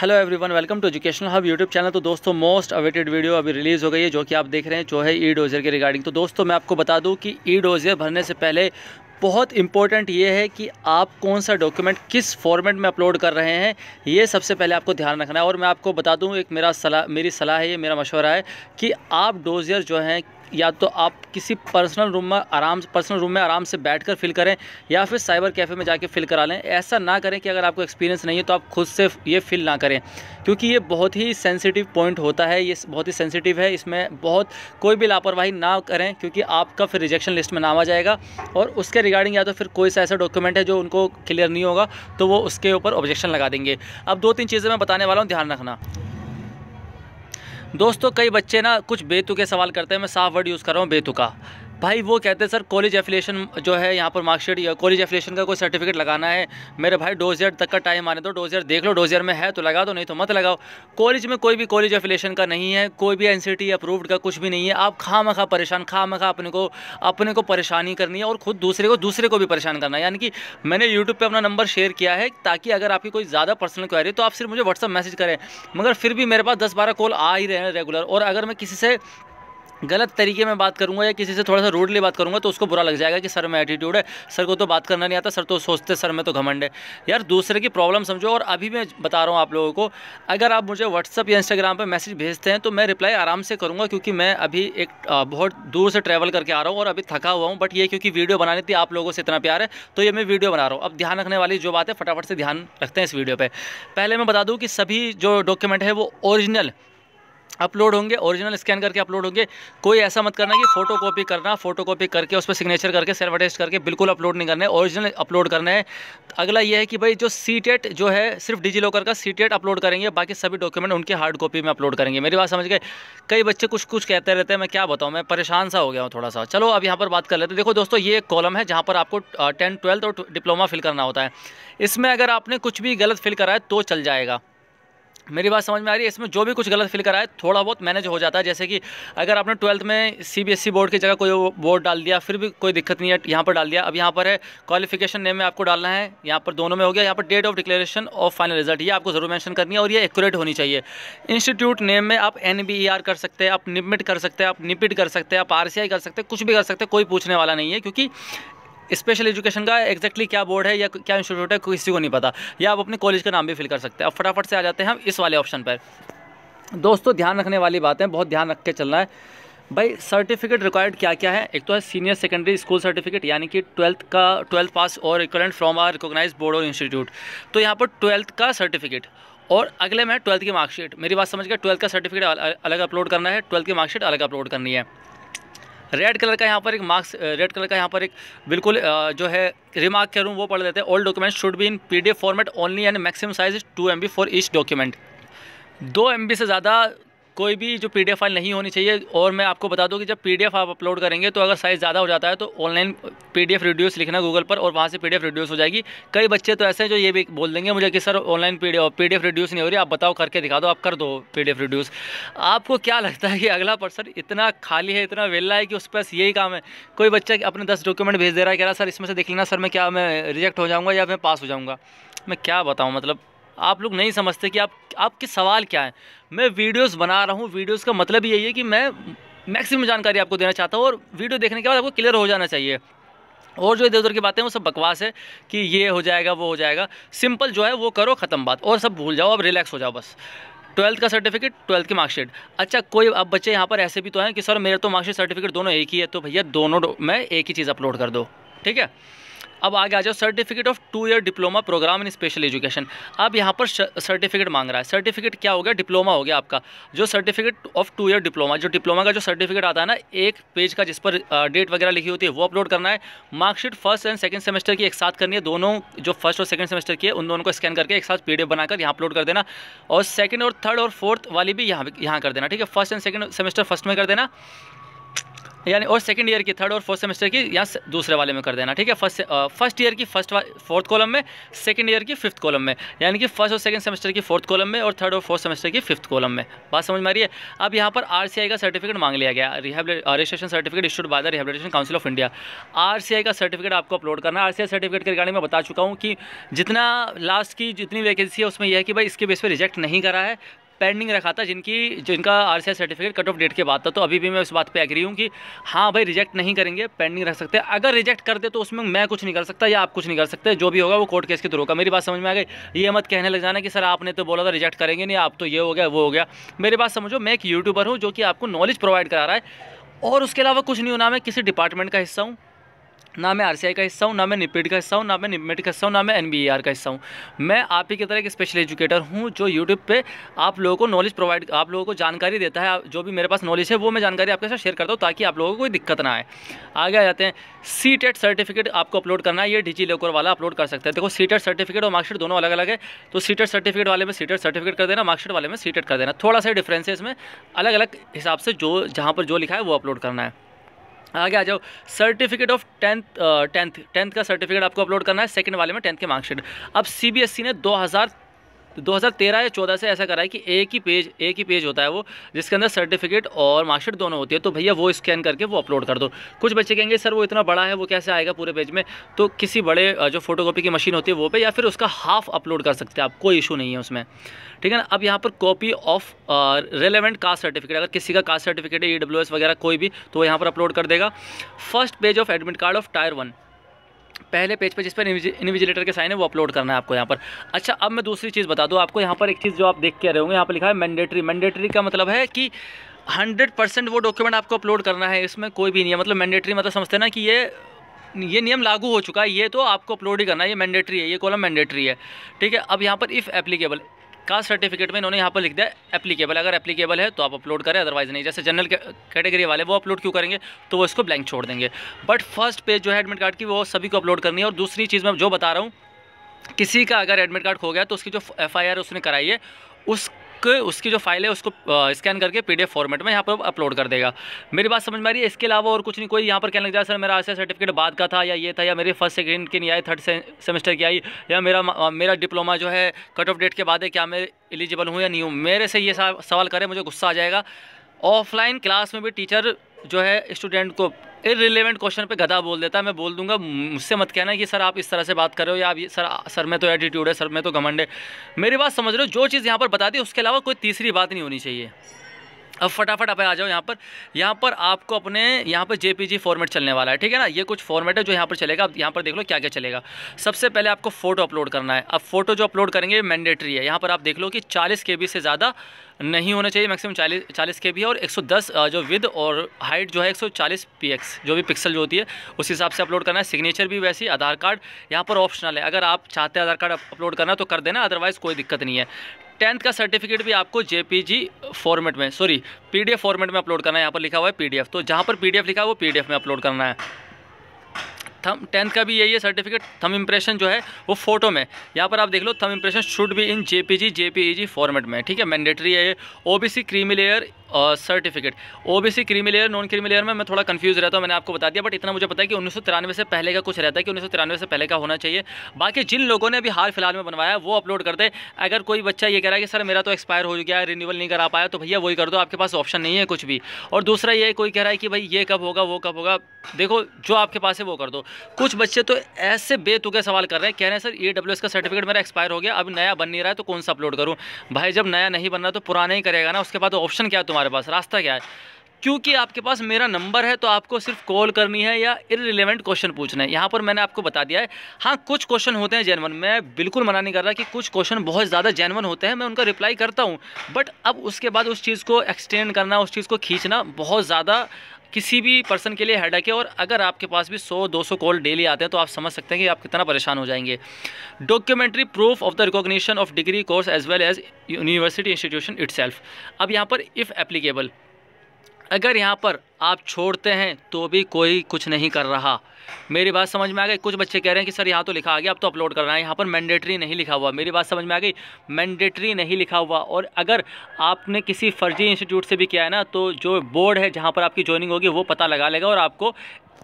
hello everyone welcome to educational hub YouTube channel तो दोस्तों most awaited video अभी release हो गई है जो कि आप देख रहे हैं जो है ई डोज़र के रिगार्डिंग तो दोस्तों मैं आपको बता दूं कि ई डोज़र भरने से पहले बहुत इंपॉर्टेंट ये है कि आप कौन सा डॉक्यूमेंट किस फॉर्मेट में अपलोड कर रहे हैं ये सबसे पहले आपको ध्यान रखना है और मैं आपको बता दूँ एक मेरा सलाह मेरी सलाह है ये मेरा मशवरा है कि आप डोज़ियर जो हैं या तो आप किसी पर्सनल रूम में आराम पर्सनल रूम में आराम से बैठ कर फिल करें या फिर साइबर कैफ़े में जाके फ़िल करा लें ऐसा ना करें कि अगर आपको एक्सपीरियंस नहीं है तो आप खुद से ये फ़िल ना करें क्योंकि ये बहुत ही सेंसिटिव पॉइंट होता है ये बहुत ही सेंसिटिव है इसमें बहुत कोई भी लापरवाही ना करें क्योंकि आपका फिर रिजेक्शन लिस्ट में नाम आ जाएगा और उसके रिगार्डिंग या तो फिर कोई सा ऐसा डॉक्यूमेंट है जो उनको क्लियर नहीं होगा तो वो उसके ऊपर ऑब्जेक्शन लगा देंगे अब दो तीन चीज़ें मैं बताने वाला हूँ ध्यान रखना दोस्तों कई बच्चे ना कुछ बेतुके सवाल करते हैं मैं साफ वर्ड यूज़ कर रहा हूँ बेतुका भाई वो कहते हैं सर कॉलेज एफिलेशन जो है यहाँ पर मार्कशीट या कॉलेज एफिलेशन का कोई सर्टिफिकेट लगाना है मेरे भाई डोजियर तक का टाइम आने दो डोजियर देख लो डोजियर में है तो लगा दो नहीं तो मत लगाओ कॉलेज में कोई भी कॉलेज एफिलेशन का नहीं है कोई भी एन अप्रूव्ड का कुछ भी नहीं है आप खा मखा परेशान खा मखा अपने को अपने को परेशानी करनी है और खुद दूसरे को दूसरे को भी परेशान करना है यानी कि मैंने यूट्यूब पर अपना नंबर शेयर किया है ताकि अगर आपकी कोई ज़्यादा पर्सनल क्वारी तो आप सिर्फ मुझे व्हाट्सअप मैसेज करें मगर फिर भी मेरे पास दस बारह कॉल आ ही रहे हैं रेगुलर और अगर मैं किसी से गलत तरीके में बात करूँगा या किसी से थोड़ा सा रूडली बात करूँगा तो उसको बुरा लग जाएगा कि सर में एटीट्यूड है सर को तो बात करना नहीं आता सर तो सोचते सर में तो घमंड है यार दूसरे की प्रॉब्लम समझो और अभी मैं बता रहा हूँ आप लोगों को अगर आप मुझे व्हाट्सअप या इंस्टाग्राम पर मैसेज भेजते हैं तो मैं रिप्लाई आराम से करूँगा क्योंकि मैं अभी एक बहुत दूर से ट्रैवल करके आ रहा हूँ और अभी थका हुआ हूँ बट ये क्योंकि वीडियो बनानी थी आप लोगों से इतना प्यार है तो ये मैं वीडियो बना रहा हूँ अब ध्यान रखने वाली जो बात है फटाफट से ध्यान रखते हैं इस वीडियो पर पहले मैं बता दूँ कि सभी जो डॉक्यूमेंट है वो ओरिजिनल अपलोड होंगे ओरिजिनल स्कैन करके अपलोड होंगे कोई ऐसा मत करना कि फोटो कॉपी करना फोटो कॉपी करके उस पर सिग्नेचर करके सेल्फ अटेस्ट करके बिल्कुल अपलोड नहीं करना है ओरिजिनल अपलोड करना है अगला यह है कि भाई जो सी टेट e जो है सिर्फ डिजी लॉकर का सी टेट अपलोड करेंगे बाकी सभी डॉक्यूमेंट उनके हार्ड कॉपी में अपलोड करेंगे मेरी बात समझ गए कई बच्चे कुछ कुछ कहते रहते हैं मैं क्या बताऊँ मैं परेशान सा हो गया हूँ थोड़ा सा चलो अब यहाँ पर बात कर लेते हैं देखो दोस्तों ये एक कॉलम है जहाँ पर आपको टेंथ ट्वेल्थ और डिप्लोमा फिल करना होता है इसमें अगर आपने कुछ भी गलत फिल करा है तो चल जाएगा मेरी बात समझ में आ रही है इसमें जो भी कुछ गलत फील कराए थोड़ा बहुत मैनेज हो जाता है जैसे कि अगर आपने ट्वेल्थ में सीबीएसई बोर्ड e की जगह कोई बोर्ड डाल दिया फिर भी कोई दिक्कत नहीं है यहाँ पर डाल दिया अब यहाँ पर है क्वालिफिकेशन नेम में आपको डालना है यहाँ पर दोनों में हो गया यहाँ पर date of declaration of final result ये आपको ज़रूर मैंशन करनी है और ये एक्यूरेट होनी चाहिए इंस्टीट्यूट नेम में आप एन e कर सकते हैं आप निपमिट कर सकते हैं आप निपिट कर सकते हैं आप आर कर सकते हैं कुछ भी कर सकते हैं कोई पूछने वाला नहीं है क्योंकि स्पेशल एजुकेशन का एक्जैक्टली क्या बोर्ड है या क्या इंस्टीट्यूट है किसी को नहीं पता या आप अपने कॉलेज का नाम भी फिल कर सकते हैं अब फटाफट से आ जाते हैं हम इस वाले ऑप्शन पर दोस्तों ध्यान रखने वाली बातें बहुत ध्यान रख के चलना है भाई सर्टिफिकेट रिक्वायर्ड क्या क्या है एक तो है सीनियर सेकेंडरी स्कूल सर्टिफिकेट यानी कि ट्वेल्थ का ट्वेल्थ पास और equivalent from a recognised board और इंस्टीट्यूट तो यहाँ पर ट्वेल्थ का सर्टिफिकेट और अगले में ट्वेल्थ की मार्कशीट मेरी बात समझ गया ट्वेल्थ का सर्टिफिकेट अलग अपलोड करना है ट्वेल्थ की मार्कशीट अलग अपलोड करनी है रेड कलर का यहाँ पर एक मार्क्स रेड कलर का यहाँ पर एक बिल्कुल जो है रिमार्क करूँ वो पढ़ लेते हैं all document should be in P format only and maximum size two M for each document दो एम से ज़्यादा कोई भी जो पी फाइल नहीं होनी चाहिए और मैं आपको बता दूँ कि जब पी आप अपलोड करेंगे तो अगर साइज़ ज़्यादा हो जाता है तो ऑनलाइन पी डी रिड्यूस लिखना गूगल पर और वहाँ से पी रिड्यूस हो जाएगी कई बच्चे तो ऐसे हैं जो ये भी बोल देंगे मुझे कि sir online P P reduce नहीं हो रही आप बताओ करके दिखा दो आप कर दो पी रिड्यूस आपको क्या लगता है कि अगला पर्सन इतना खाली है इतना वेला है कि उस पर यही काम है कोई बच्चा अपने दस डॉक्यूमेंट भेज दे रहा है कह रहा सर इसमें से देख लेना सर मैं क्या मैं रिजेक्ट हो जाऊँगा या मैं पास हो जाऊँगा मैं क्या बताऊँ मतलब आप लोग नहीं समझते कि आप आपके सवाल क्या हैं मैं वीडियोस बना रहा हूँ वीडियोस का मतलब यही है कि मैं मैक्सिमम जानकारी आपको देना चाहता हूँ और वीडियो देखने के बाद आपको क्लियर हो जाना चाहिए और जो इधर उधर की बातें वो सब बकवास है कि ये हो जाएगा वो हो जाएगा सिंपल जो है वो करो ख़त्म बात और सब भूल जाओ अब रिलैक्स हो जाओ बस ट्वेल्थ का सर्टिफिकेट ट्वेल्थ की मार्कशीट अच्छा कोई अब बच्चे यहाँ पर ऐसे भी तो हैं कि सर मेरे तो मार्कशीट सर्टिफिकेट दोनों एक ही है तो भैया दोनों में एक ही चीज़ अपलोड कर दो ठीक है अब आगे आ जाओ certificate of two year diploma programme in special education अब यहाँ पर सर्टिफिकेट मांग रहा है सर्टिफिकेट क्या हो गया डिप्लोमा हो गया आपका जो certificate of two year diploma जो डिप्लोमा का जो सर्टिफिकेट आता है ना एक पेज का जिस पर डेट वगैरह लिखी होती है वो अपलोड करना है marksheet first and second semester की एक साथ करनी है दोनों जो फर्स्ट और सेकंड सेमेस्टर की है उन दोनों को स्कैन करके एक साथ पी बनाकर यहाँ अपलोड कर देना और सेकंड और थर्ड और फोर्थ वाली भी यहाँ यहाँ कर देना ठीक है first and second semester first में कर देना यानी और सेकंड ईयर की थर्ड और फोर्थ सेमेस्टर की यहाँ दूसरे वाले में कर देना ठीक है फर्स्ट फर्स्ट ईयर की फर्स्ट फोर्थ कॉलम में सेकेंड ईयर की फिफ्थ कॉलम में यानी कि फर्स्ट और सेकेंड सेमेस्टर की फोर्थ कॉलम में और थर्ड और फोर्थ सेमेस्टर की फिफ्थ कॉलम में बात समझ में आ रही है अब यहाँ पर आर का सर्टिफिकेट मांग लिया गया registration certificate issued by the Rehabilitation Council of India R का सर्टिफिकेट आपको अपलोड करना आर सर्टिफिकेट के रिगार्डिंग मैं बता चुका हूँ कि जितना लास्ट की जितनी वैकेंसी है उसमें यह है कि भाई इसके बेस पर रिजेक्ट नहीं करा है पेंडिंग रखा था जिनकी जिनका R certificate cut off date के बाद था तो अभी भी मैं उस बात पर एग्री हूँ कि हाँ भाई रिजेक्ट नहीं करेंगे पेंडिंग रख सकते अगर रिजेक्ट कर दे तो उसमें मैं कुछ नहीं कर सकता या आप कुछ नहीं कर सकते जो भी होगा वो कोर्ट केस के थ्रू होगा मेरी बात समझ में आ गई ये मत कहने लग जाना कि सर आपने तो बोला था रिजेक्ट करेंगे नहीं आप तो ये हो गया वो हो गया मेरी बात समझो मैं एक यूट्यूबर हूँ जो कि आपको नॉलेज प्रोवाइड करा रहा है और उसके अलावा कुछ नहीं होना मैं किसी डिपार्टमेंट का हिस्सा हूँ ना मैं आरसीआई का हिस्सा हूँ ना मैं निपेड का हिस्सा हूँ ना मैं निपमेट का हिस्सा हूँ ना मैं एनबीआर e का हिस्सा हूँ मैं आप ही की तरह एक स्पेशल एजुकेटर हूँ जो यूट्यूब पे आप लोगों को नॉलेज प्रोवाइड आप लोगों को जानकारी देता है जो भी मेरे पास नॉलेज है वो मैं जानकारी आपके साथ शेयर करता हूँ ताकि आप लोगों को कोई दिक्कत ना आए आगे आ जाते हैं सी टेट सर्टिफिकेट आपको अपलोड करना है ये डिजी लॉकर वाला अपलोड कर सकते हैं देखो सी टेट सर्टिफिकेट और मार्कशीट दोनों अलग अलग है तो सी टेट सर्टिफिकेट वाले में सी टेट सर्टिफिकेट कर देना मार्कशीट वाले में सी टेट e कर देना थोड़ा सा डिफ्रेंस है इसमें अलग अलग हिसाब से जो जहाँ पर जो लिखा है वो अपलोड करना है आगे आ जाओ certificate of tenth tenth tenth का सर्टिफिकेट आपको अपलोड करना है सेकंड वाले में टेंथ के मार्कशीट अब सीबीएसई e ने तो 2013 या 14 से ऐसा करा है कि एक ही पेज एक ही पेज होता है वो जिसके अंदर सर्टिफिकेट और मार्कशीट दोनों होती है तो भैया वो स्कैन करके वो अपलोड कर दो कुछ बच्चे कहेंगे सर वो इतना बड़ा है वो कैसे आएगा पूरे पेज में तो किसी बड़े जो फोटोकॉपी की मशीन होती है वो पे या फिर उसका हाफ अपलोड कर सकते हैं आप कोई इशू नहीं है उसमें ठीक है ना अब यहाँ पर copy of relevant caste certificate अगर किसी का कास्ट सर्टिफिकेट है ई e वगैरह कोई भी तो वो यहाँ पर अपलोड कर देगा first page of admit card of tier one पहले पेज पर जिस पर इन्विजिलेटर के साइन है वो अपलोड करना है आपको यहाँ पर अच्छा अब मैं दूसरी चीज़ बता दूँ आपको यहाँ पर एक चीज़ जो आप देख के रहे होंगे यहाँ पर लिखा है मैंडेटरी मैंडेटरी का मतलब है कि हंड्रेड परसेंट वो डॉक्यूमेंट आपको अपलोड करना है इसमें कोई भी नहीं है मतलब मैंडेटरी मतलब समझते ना कि ये ये नियम लागू हो चुका है ये तो आपको अपलोड ही करना है ये मैंडेटरी है ये कॉलम मैंडेटरी है ठीक है अब यहाँ पर इफ़ एप्लीकेबल कास्ट सर्टिफिकेट में इन्होंने यहाँ पर लिख दिया एप्लीकेबल अगर एप्लीकेबल है तो आप अपलोड करें अदरवाइज नहीं जैसे जनरल कैटेगरी वाले वो अपलोड क्यों करेंगे तो वो इसको ब्लैंक छोड़ देंगे बट फर्स्ट पेज जो है एडमिट कार्ड की वो सभी को अपलोड करनी है और दूसरी चीज़ मैं जो बता रहा हूँ किसी का अगर एडमिट कार्ड खो गया तो उसकी जो एफ आई आर उसने कराई है उस आपके उसकी जो फाइल है उसको स्कैन करके पी फॉर्मेट में यहाँ पर अपलोड कर देगा मेरी बात समझ में आ रही है इसके अलावा और कुछ नहीं कोई यहाँ पर कहने लग जाए सर मेरा आशा सर्टिफिकेट बाद का था या ये था या मेरे फर्स्ट सेकेंड की नहीं आई थर्ड सेमेस्टर की आई या मेरा मेरा डिप्लोमा जो है कट ऑफ डेट के बाद है क्या मैं एलिजिबल हूँ या नहीं हूँ मेरे से ये सवाल करें मुझे गुस्सा आ जाएगा ऑफलाइन क्लास में भी टीचर जो है स्टूडेंट को इरेलीवेंट क्वेश्चन पे गधा बोल देता है मैं बोल दूंगा मुझसे मत कहना कि सर आप इस तरह से बात कर रहे हो या आप ये सर सर में तो एटीट्यूड है सर में तो घमंड है मेरी बात समझ रहे हो जो चीज़ यहाँ पर बता दी उसके अलावा कोई तीसरी बात नहीं होनी चाहिए अब फटाफट आप आ जाओ यहाँ पर यहाँ पर आपको अपने यहाँ पर जेपीजी फॉर्मेट चलने वाला है ठीक है ना ये कुछ फॉर्मेट है जो यहाँ पर चलेगा आप यहाँ पर देख लो क्या क्या चलेगा सबसे पहले आपको फोटो अपलोड करना है अब फोटो जो अपलोड करेंगे मैंडेटरी है यहाँ पर आप देख लो कि चालीस के से ज़्यादा नहीं होना चाहिए मैक्सिमम चालीस चालीस के भी और 110 जो विद और हाइट जो है 140 पीएक्स जो भी पिक्सल जो होती है उस हिसाब से अपलोड करना है सिग्नेचर भी वैसे आधार कार्ड यहाँ पर ऑप्शनल है अगर आप चाहते हैं आधार कार्ड अपलोड करना तो कर देना अदरवाइज़ कोई दिक्कत नहीं है टेंथ का सर्टिफिकेट भी आपको जेपीजी फॉर्मेट में सॉरी पीडीएफ फॉर्मेट में अपलोड करना है यहाँ पर लिखा हुआ है पीडीएफ तो जहाँ पर पीडीएफ लिखा है वो पीडीएफ में अपलोड करना है थम टेंथ का भी यही है सर्टिफिकेट थम इम्प्रेशन जो है वो फोटो में यहाँ पर आप देख लो थम इम्प्रेशन शुड भी इन पी जी फॉर्मेट में ठीक है मैंडेटरी है ओबीसी क्रीमी लेयर और certificate OBC creamy layer non creamy layer में मैं थोड़ा कंफ्यूज रहता हूँ मैंने आपको बता दिया बट इतना मुझे पता है कि उन्नीस से पहले का कुछ रहता है कि उन्नीस से पहले का होना चाहिए बाकी जिन लोगों ने भी हाल फिलहाल में बनवाया वो अपलोड कर दे अगर कोई बच्चा ये कह रहा है कि सर मेरा तो एक्सपायर हो गया रिन्यूअल नहीं करा पाया तो भैया वही कर दो आपके पास ऑप्शन नहीं है कुछ भी और दूसरा ये कोई कह रहा है कि भाई ये कब होगा वो कब होगा देखो जो आपके पास है वो कर दो कुछ बच्चे तो ऐसे बेतुके सवाल कर रहे हैं कह रहे हैं सर ई का सर्टिफिकेट मेरा एक्सपायर हो गया अब नया बन नहीं रहा है तो कौन सा अपलोड करूँ भाई जब नया नहीं बन रहा तो पुराना ही करेगा ना उसके बाद ऑप्शन क्या तुम्हारा हमारे पास रास्ता क्या है क्योंकि आपके पास मेरा नंबर है तो आपको सिर्फ कॉल करनी है या इरिलेवेंट क्वेश्चन पूछना है यहाँ पर मैंने आपको बता दिया है हाँ कुछ क्वेश्चन होते हैं जैनवन मैं बिल्कुल मना नहीं कर रहा कि कुछ क्वेश्चन बहुत ज़्यादा जैनवन होते हैं मैं उनका रिप्लाई करता हूँ बट अब उसके बाद उस चीज़ को एक्सटेंड करना उस चीज़ को खींचना बहुत ज़्यादा किसी भी पर्सन के लिए हेडेक है और अगर आपके पास भी 100-200 कॉल डेली आते हैं तो आप समझ सकते हैं कि आप कितना परेशान हो जाएंगे documentary proof of the recognition of degree course as well as university institution itself अब यहाँ पर इफ़ एप्लीकेबल अगर यहाँ पर आप छोड़ते हैं तो भी कोई कुछ नहीं कर रहा मेरी बात समझ में आ गई कुछ बच्चे कह रहे हैं कि सर यहाँ तो लिखा आ गया अब तो अपलोड करना है यहाँ पर मैंडेटरी नहीं लिखा हुआ मेरी बात समझ में आ गई मैंडेटरी नहीं लिखा हुआ और अगर आपने किसी फर्जी इंस्टीट्यूट से भी किया है ना तो जो बोर्ड है जहाँ पर आपकी ज्वाइनिंग होगी वो पता लगा लेगा और आपको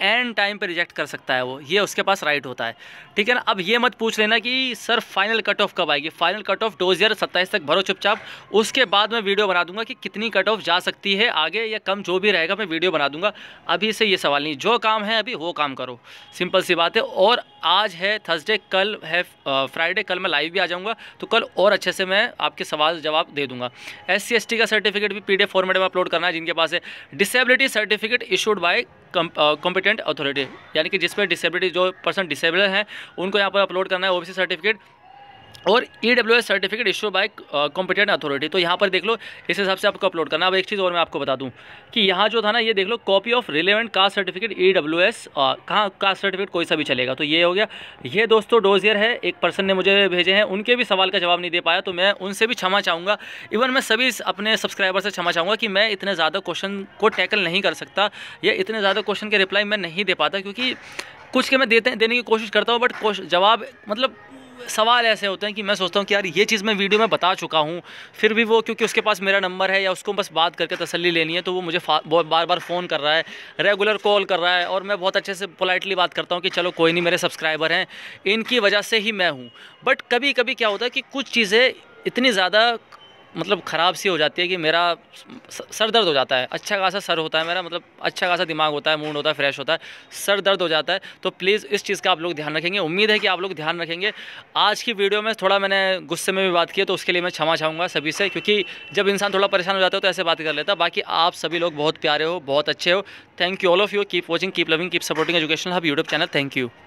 एंड टाइम पे रिजेक्ट कर सकता है वो ये उसके पास राइट होता है ठीक है ना अब ये मत पूछ लेना कि सर फाइनल कट ऑफ कब आएगी फाइनल कट ऑफ डोज यार सत्ताईस तक भरो चुपचाप उसके बाद मैं वीडियो बना दूंगा कि कितनी कट ऑफ जा सकती है आगे या कम जो भी रहेगा मैं वीडियो बना दूंगा अभी से ये सवाल नहीं जो काम है अभी वो काम करो सिंपल सी बात है और आज है थर्सडे कल है फ्राइडे कल मैं लाइव भी आ जाऊँगा तो कल और अच्छे से मैं आपके सवाल जवाब दे दूँगा एस सी का सर्टिफिकेट भी पी फॉर्मेट में अपलोड करना है जिनके पास है disability certificate issued by competent authority यानी कि जिसमें डिसेबिलिटी जो पर्सन डिसेबल हैं उनको यहाँ पर अपलोड करना है ओबीसी सर्टिफिकेट और E W S certificate issue by competent authority तो यहाँ पर देख लो इस हिसाब से आपको अपलोड करना अब एक चीज़ और मैं आपको बता दूँ कि यहाँ जो था ना ये देख लो copy of relevant caste certificate E W S कहाँ कास्ट सर्टिफिकेट कोई सा भी चलेगा तो ये हो गया ये दोस्तों डोजियर है एक पर्सन ने मुझे भेजे हैं उनके भी सवाल का जवाब नहीं दे पाया तो मैं उनसे भी क्षमा चाहूँगा इवन मैं सभी अपने सब्सक्राइबर से क्षमा चाहूँगा कि मैं इतने ज़्यादा क्वेश्चन को टैकल नहीं कर सकता या इतने ज़्यादा क्वेश्चन के रिप्लाई मैं नहीं दे पाता क्योंकि कुछ के मैं देते देने की कोशिश करता हूँ बट जवाब मतलब सवाल ऐसे होते हैं कि मैं सोचता हूँ कि यार ये चीज़ मैं वीडियो में बता चुका हूँ फिर भी वो क्योंकि उसके पास मेरा नंबर है या उसको बस बात करके तसल्ली लेनी है तो वो मुझे बार बार फ़ोन कर रहा है रेगुलर कॉल कर रहा है और मैं बहुत अच्छे से पोलाइटली बात करता हूँ कि चलो कोई नहीं मेरे सब्सक्राइबर हैं इनकी वजह से ही मैं हूँ बट कभी कभी क्या होता है कि कुछ चीज़ें इतनी ज़्यादा मतलब ख़राब सी हो जाती है कि मेरा सर दर्द हो जाता है अच्छा खासा सर होता है मेरा मतलब अच्छा खासा दिमाग होता है मूड होता है फ्रेश होता है सर दर्द हो जाता है तो प्लीज़ इस चीज़ का आप लोग ध्यान रखेंगे उम्मीद है कि आप लोग ध्यान रखेंगे आज की वीडियो में थोड़ा मैंने गुस्से में भी बात की तो उसके लिए मैं क्षमा चाहूँगा सभी से क्योंकि जब इंसान थोड़ा परेशान हो जाता है तो ऐसे बात कर लेता बाकी आप सभी लोग बहुत प्यारे हो बहुत अच्छे हो thank you all of you keep watching keep loving keep supporting education hub YouTube channel thank you